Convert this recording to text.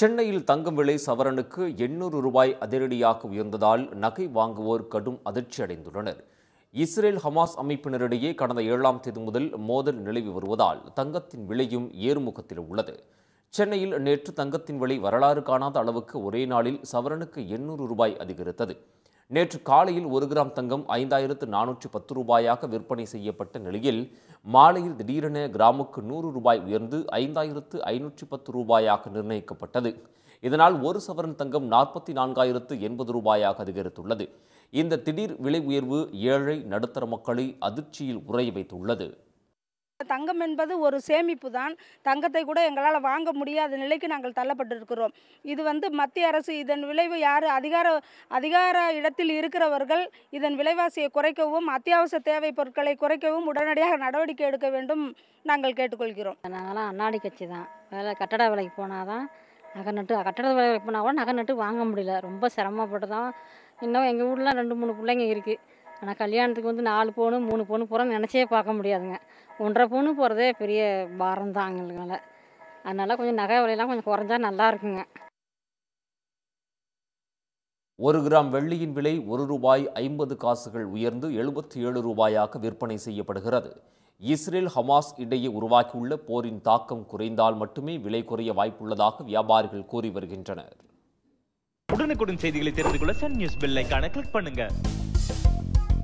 சென்னையில் தங்கம் விலை சவரனுக்கு எண்ணூறு ரூபாய் அதிரடியாக உயர்ந்ததால் நகை வாங்குவோர் கடும் அதிர்ச்சி அடைந்துள்ளனர் இஸ்ரேல் ஹமாஸ் அமைப்பினரிடையே கடந்த ஏழாம் தேதி முதல் மோதல் நிலவி வருவதால் தங்கத்தின் விலையும் ஏறுமுகத்தில் உள்ளது சென்னையில் நேற்று தங்கத்தின் விலை வரலாறு காணாத அளவுக்கு ஒரே நாளில் சவரனுக்கு எண்ணூறு ரூபாய் அதிகரித்தது நேற்று காலையில் ஒரு கிராம் தங்கம் ஐந்தாயிரத்து நானூற்றி பத்து ரூபாயாக விற்பனை செய்யப்பட்ட நிலையில் மாலையில் திடீரென கிராமுக்கு நூறு ரூபாய் உயர்ந்து ஐந்தாயிரத்து ஐநூற்றி பத்து ரூபாயாக நிர்ணயிக்கப்பட்டது இதனால் ஒரு சவரன் தங்கம் நாற்பத்தி நான்காயிரத்து எண்பது ரூபாயாக அதிகரித்துள்ளது இந்த திடீர் விலை உயர்வு ஏழை நடுத்தர மக்களை அதிர்ச்சியில் உறைய வைத்துள்ளது தங்கம் என்பது ஒரு சேமிப்பு தான் தங்கத்தை கூட எங்களால் வாங்க முடியாத நிலைக்கு நாங்கள் தள்ளப்பட்டிருக்கிறோம் இது வந்து மத்திய அரசு இதன் விளைவு யார் அதிகார அதிகார இடத்தில் இருக்கிறவர்கள் இதன் விலைவாசியை குறைக்கவும் அத்தியாவசிய தேவை பொருட்களை குறைக்கவும் உடனடியாக நடவடிக்கை எடுக்க வேண்டும் நாங்கள் கேட்டுக்கொள்கிறோம் நாங்களாம் அண்ணாடி கட்சி தான் வேலை கட்டட விலைக்கு போனாதான் நகை நட்டு கட்டட வேலைக்கு போனால் கூட நகை நட்டு வாங்க முடியல ரொம்ப சிரமப்பட்டு தான் இன்னும் எங்கள் ஊரில் ரெண்டு மூணு பிள்ளைங்க இருக்குது ஆனால் கல்யாணத்துக்கு வந்து நாலு பவுனு மூணு பவுனு புறம் நினச்சே பார்க்க முடியாதுங்க ஒன்றரை பவுனு போகிறதே பெரிய பாரம் தான் மேலே அதனால் கொஞ்சம் நகை விலையெல்லாம் கொஞ்சம் குறைஞ்சா நல்லா இருக்குங்க ஒரு கிராம் வெள்ளியின் விலை ஒரு ரூபாய் ஐம்பது காசுகள் உயர்ந்து எழுபத்தி ஏழு ரூபாயாக விற்பனை செய்யப்படுகிறது இஸ்ரேல் ஹமாஸ் இடையே உருவாக்கியுள்ள போரின் தாக்கம் குறைந்தால் மட்டுமே விலை குறைய வாய்ப்புள்ளதாக வியாபாரிகள் கூறி வருகின்றனர் உடனுக்குடன் செய்திகளை தெரிந்து கொள்ள சன் நியூஸ் பெல்லைக்கான கிளிக் பண்ணுங்க